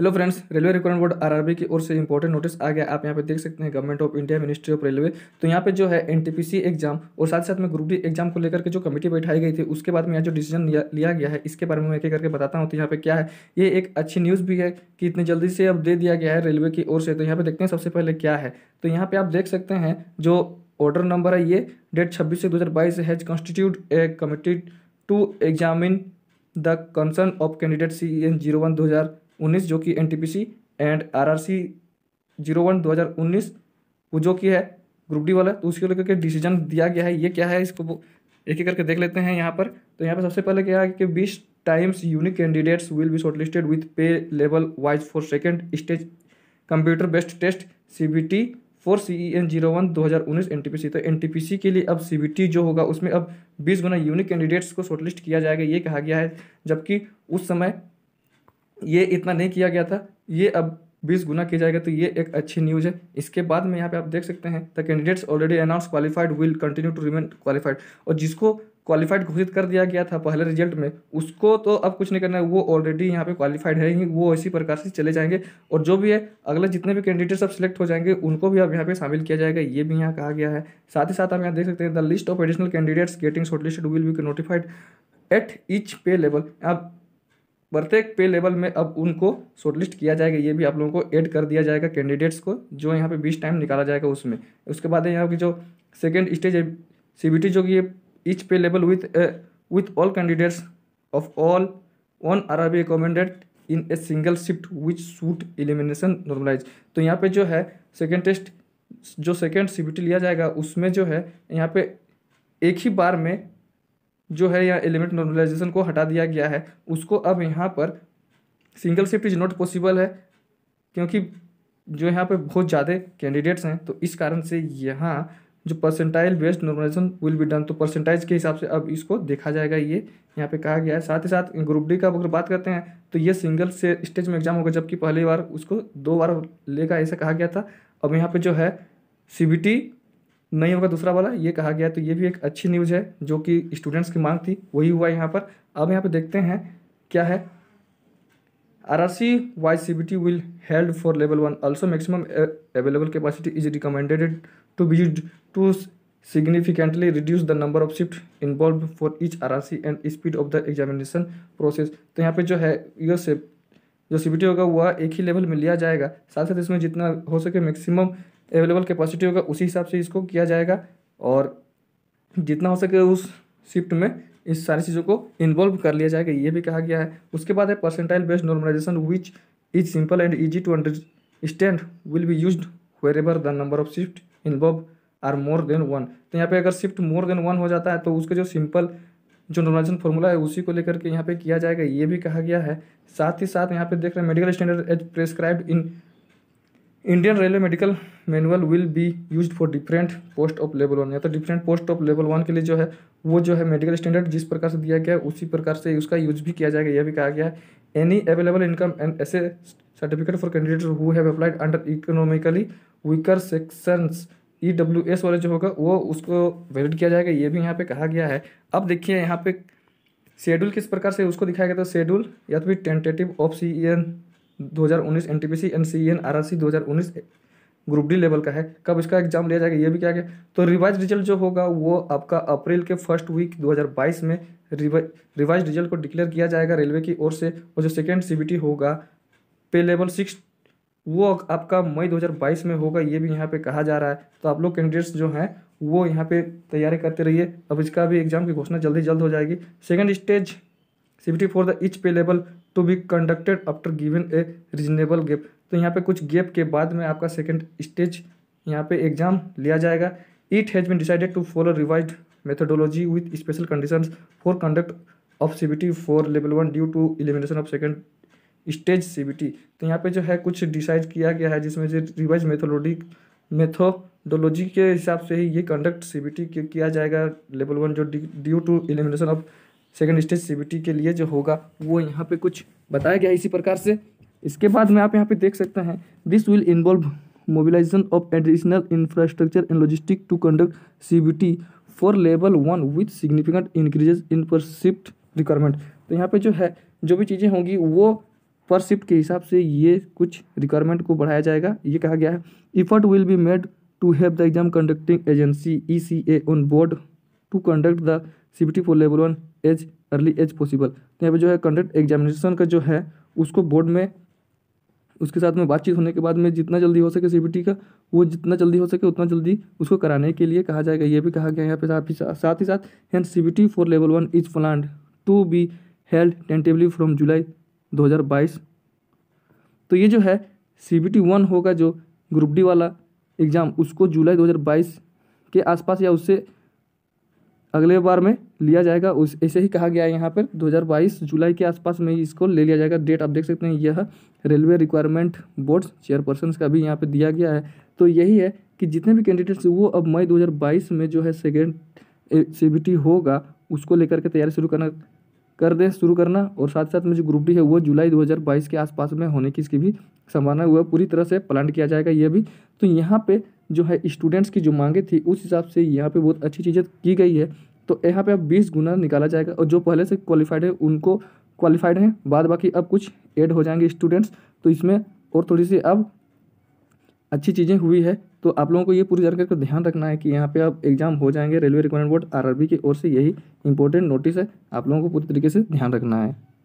hello friends railway recruitment board RRB की ओर से इंपॉर्टेंट नोटिस आ गया आप यहाँ पे देख सकते हैं government of India ministry of railway तो यहाँ पे जो है एनटीपीसी एग्जाम और साथ साथ में ग्रुप डी एग्जाम को लेकर के जो कमेटी बैठाई गई थी उसके बाद में यहाँ जो डिसीजन लिया गया है इसके बारे में मैं एक करके बताता हूँ तो यहाँ पे क्या है ये एक अच्छी न्यूज़ भी है कि इतनी जल्दी से अब दे दिया गया है रेलवे की ओर से तो यहाँ पे देखते हैं सबसे पहले क्या है तो यहाँ पे आप देख सकते हैं जो ऑर्डर नंबर है ये डेट छब्बीस से दो हज़ार बाईस has constitute a committee to examine the concern of candidate C N zero one दो हज़ार उन्नीस जो कि N and R R C zero one दो हज़ार उन्नीस वो जो कि है ग्रुप डी वाला तो उसके लेकर के डिसीजन दिया गया है ये क्या है इसको एक एक करके देख लेते हैं यहाँ पर तो यहाँ पर सबसे पहले क्या है कि बीस times unique candidates will be shortlisted with pay level wise for second stage computer based test C B T four C E N zero one दो हज़ार उन्नीस एन टी पी सी तो एन टी पी सी के लिए अब सी B T जो होगा उसमें अब बीस गुना यूनिक कैंडिडेट्स को शॉर्टलिस्ट किया जाएगा ये कहा गया है जबकि उस समय ये इतना नहीं किया गया था ये अब बीस गुना किया जाएगा तो ये एक अच्छी न्यूज़ है इसके बाद में यहाँ पे आप देख सकते हैं the candidates already announce qualified will continue to remain qualified और जिसको क्वालिफाइड घोषित कर दिया गया था पहले रिजल्ट में उसको तो अब कुछ नहीं करना है वो ऑलरेडी यहाँ पे क्वालिफाइड है ही वो इसी प्रकार से चले जाएंगे और जो भी है अगले जितने भी कैंडिडेट्स अब सिलेक्ट हो जाएंगे उनको भी अब यहाँ पे शामिल किया जाएगा ये भी यहाँ कहा गया है साथ ही साथ हम यहाँ देख सकते हैं the list of additional candidates getting short will be notified at each pay level अब प्रत्येक पे लेवल में अब उनको शॉर्टलिस्ट किया जाएगा ये भी आप लोगों को ऐड कर दिया जाएगा कैंडिडेट्स को जो यहाँ पे बीस टाइम निकाला जाएगा उसमें उसके बाद यहाँ की जो सेकेंड स्टेज है सी जो कि ये each pay level with with all candidates of all on R R B recommended in a single shift which suit elimination normalize तो यहाँ पे जो है सेकेंड टेस्ट जो सेकेंड सी लिया जाएगा उसमें जो है यहाँ पे एक ही बार में जो है यहाँ एलिमेंट नॉर्मलाइजेशन को हटा दिया गया है उसको अब यहाँ पर single shift is not possible है क्योंकि जो यहाँ पर बहुत ज़्यादा कैंडिडेट्स हैं तो इस कारण से यहाँ जो percentile based normalization will be done तो परसेंटाइज के हिसाब से अब इसको देखा जाएगा ये यहाँ पे कहा गया है साथ ही साथ ग्रुप डी का अगर बात करते हैं तो ये सिंगल से स्टेज में एग्जाम होगा जबकि पहली बार उसको दो बार लेगा ऐसा कहा गया था अब यहाँ पे जो है सी नहीं होगा दूसरा वाला ये कहा गया तो ये भी एक अच्छी न्यूज़ है जो कि स्टूडेंट्स की मांग थी वही हुआ यहाँ पर अब यहाँ पर देखते हैं क्या है R R C Y C B T will held for level one also maximum available capacity is recommended to be to significantly reduce the number of shift involve for each R R C and speed of the examination process तो यहाँ पे जो है ये से जो सी B T होगा वह एक ही लेवल में लिया जाएगा साथ साथ इसमें जितना हो सके मैक्सिमम अवेलेबल कैपेसिटी होगा उसी हिसाब से इसको किया जाएगा और जितना हो सके उस शिफ्ट में इस सारी चीज़ों को इन्वॉल्व कर लिया जाएगा ये भी कहा गया है उसके बाद है percentile based normalization which is simple and easy to understand will be use wherever the number of shift involve are more than one तो यहाँ पे अगर शिफ्ट मोर देन वन हो जाता है तो उसके जो सिंपल जो नॉर्मलाइजेशन फॉर्मूला है उसी को लेकर के यहाँ पे किया जाएगा ये भी कहा गया है साथ ही साथ यहाँ पे देख रहे हैं medical standard as prescribed in Indian railway medical manual will be used for different post of level one या तो different post of level one के लिए जो है वो जो है मेडिकल स्टैंडर्ड जिस प्रकार से दिया गया है उसी प्रकार से उसका यूज भी किया जाएगा यह भी कहा गया है any available income and asset certificate for candidate who have applied under economically weaker sections E W S वाले जो होगा वो उसको वैलिड किया जाएगा ये भी यहाँ पे कहा गया है अब देखिए यहाँ पे शेड्यूल किस प्रकार से उसको दिखाया गया था शेड्यूल या तो फिर tentative of C N 2019 NTPC NCN RRC 2019 group D level का है कब इसका एग्जाम लिया जाएगा ये भी क्या गया तो रिवाइज रिजल्ट जो होगा वो आपका अप्रैल के फर्स्ट वीक 2022 में रिवाइज रिजल्ट को डिक्लेयर किया जाएगा रेलवे की ओर से और जो सेकेंड सी होगा पे लेवल सिक्स वो आपका मई 2022 में होगा ये भी यहाँ पे कहा जा रहा है तो आप लोग कैंडिडेट्स जो हैं वो यहाँ पे तैयारी करते रहिए अब इसका भी एग्जाम की घोषणा जल्दी जल्द हो जाएगी second stage C for the each pay level to be conducted after given a reasonable gap तो यहाँ पे कुछ गेप के बाद में आपका सेकेंड स्टेज यहाँ पे एग्जाम लिया जाएगा it has been decided to follow revise methodology with special condition for conduct of C for level one due to elimination of second stage C तो यहाँ पे जो है कुछ डिसाइड किया गया है जिसमें से रिवाइज मेथोलॉजी मेथोडोलॉजी के हिसाब से ही ये कंडक्ट सी किया जाएगा लेवल वन जो due to elimination of second stage C के लिए जो होगा वो यहाँ पे कुछ बताया गया इसी प्रकार से इसके बाद में आप यहाँ पे देख सकते हैं this will involve mobilization of additional infrastructure and logistic to conduct C for level one with significant increases in per shift requirement तो यहाँ पे जो है जो भी चीज़ें होंगी वो पर शिफ्ट के हिसाब से ये कुछ रिक्वायरमेंट को बढ़ाया जाएगा ये कहा गया है effort will be made to have the exam conducting agency E C A on board to conduct the C for level one as early as possible तो यहाँ पे जो है कंडक्ट एग्जामिनेशन का जो है उसको बोर्ड में उसके साथ में बातचीत होने के बाद में जितना जल्दी हो सके सी का वो जितना जल्दी हो सके उतना जल्दी उसको कराने के लिए कहा जाएगा ये भी कहा गया यहाँ पे साथ ही साथ ही साथ and C for level one is plan to be held tentatively from July बाईस तो ये जो है सी बी टी वन होगा जो ग्रुप डी वाला एग्ज़ाम उसको जुलाई 2022 के आसपास या उससे अगले बार में लिया जाएगा उस ऐसे ही कहा गया है यहाँ पर 2022 जुलाई के आसपास में इसको ले लिया जाएगा डेट आप देख सकते हैं यह रेलवे रिक्वायरमेंट बोर्ड चेयरपर्सन का भी यहाँ पर दिया गया है तो यही है कि जितने भी कैंडिडेट्स वो अब मई दो में जो है सेकेंड सी होगा उसको लेकर के तैयारी शुरू करना कर दें शुरू करना और साथ साथ में जो ग्रुप डी है वो जुलाई 2022 के आसपास में होने की इसकी भी संभावना हुआ पूरी तरह से प्लान किया जाएगा ये भी तो यहाँ पे जो है स्टूडेंट्स की जो मांगे थी उस हिसाब से यहाँ पे बहुत अच्छी चीज़ें की गई है तो यहाँ पे अब बीस गुना निकाला जाएगा और जो पहले से क्वालिफाइड है उनको क्वालिफाइड हैं बाद बाकी अब कुछ ऐड हो जाएंगे स्टूडेंट्स तो इसमें और थोड़ी सी अब अच्छी चीज़ें हुई है तो आप लोगों को ये पूरी जानकारी का ध्यान रखना है कि यहाँ पे अब एग्जाम हो जाएंगे रेलवे रिक्वायरमेंट बोर्ड आरआरबी की ओर से यही इंपॉर्टेंट नोटिस है आप लोगों को पूरी तरीके से ध्यान रखना है